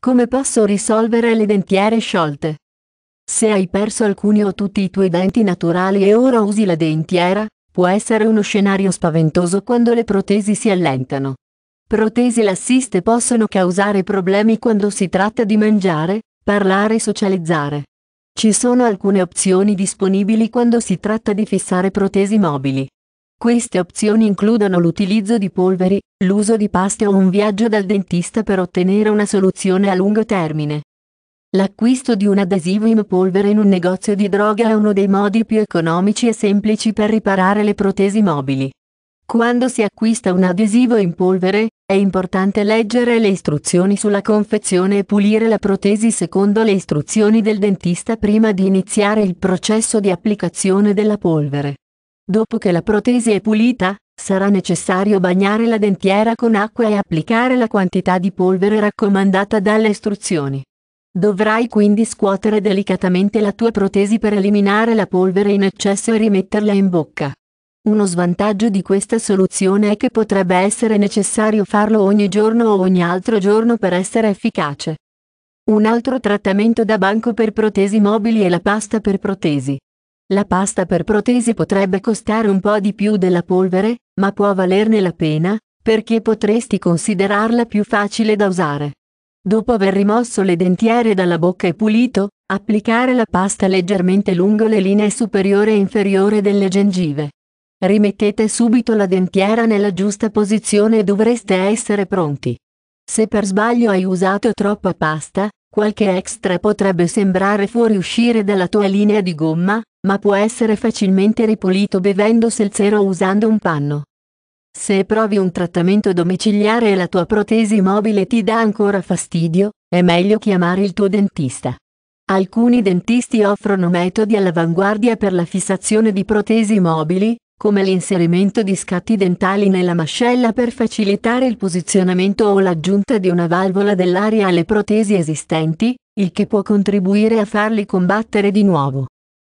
Come posso risolvere le dentiere sciolte? Se hai perso alcuni o tutti i tuoi denti naturali e ora usi la dentiera, può essere uno scenario spaventoso quando le protesi si allentano. Protesi lassiste possono causare problemi quando si tratta di mangiare, parlare e socializzare. Ci sono alcune opzioni disponibili quando si tratta di fissare protesi mobili. Queste opzioni includono l'utilizzo di polveri, l'uso di paste o un viaggio dal dentista per ottenere una soluzione a lungo termine. L'acquisto di un adesivo in polvere in un negozio di droga è uno dei modi più economici e semplici per riparare le protesi mobili. Quando si acquista un adesivo in polvere, è importante leggere le istruzioni sulla confezione e pulire la protesi secondo le istruzioni del dentista prima di iniziare il processo di applicazione della polvere. Dopo che la protesi è pulita, sarà necessario bagnare la dentiera con acqua e applicare la quantità di polvere raccomandata dalle istruzioni. Dovrai quindi scuotere delicatamente la tua protesi per eliminare la polvere in eccesso e rimetterla in bocca. Uno svantaggio di questa soluzione è che potrebbe essere necessario farlo ogni giorno o ogni altro giorno per essere efficace. Un altro trattamento da banco per protesi mobili è la pasta per protesi. La pasta per protesi potrebbe costare un po' di più della polvere, ma può valerne la pena, perché potresti considerarla più facile da usare. Dopo aver rimosso le dentiere dalla bocca e pulito, applicare la pasta leggermente lungo le linee superiore e inferiore delle gengive. Rimettete subito la dentiera nella giusta posizione e dovreste essere pronti. Se per sbaglio hai usato troppa pasta, qualche extra potrebbe sembrare fuoriuscire dalla tua linea di gomma, ma può essere facilmente ripulito bevendo selzero o usando un panno. Se provi un trattamento domiciliare e la tua protesi mobile ti dà ancora fastidio, è meglio chiamare il tuo dentista. Alcuni dentisti offrono metodi all'avanguardia per la fissazione di protesi mobili, come l'inserimento di scatti dentali nella mascella per facilitare il posizionamento o l'aggiunta di una valvola dell'aria alle protesi esistenti, il che può contribuire a farli combattere di nuovo.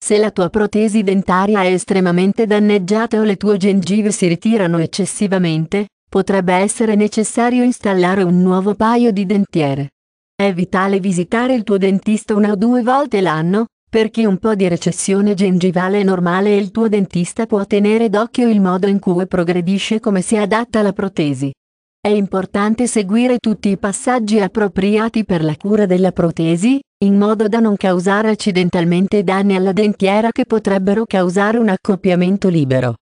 Se la tua protesi dentaria è estremamente danneggiata o le tue gengive si ritirano eccessivamente, potrebbe essere necessario installare un nuovo paio di dentiere. È vitale visitare il tuo dentista una o due volte l'anno, perché un po' di recessione gengivale è normale e il tuo dentista può tenere d'occhio il modo in cui progredisce come si adatta la protesi. È importante seguire tutti i passaggi appropriati per la cura della protesi, in modo da non causare accidentalmente danni alla dentiera che potrebbero causare un accoppiamento libero.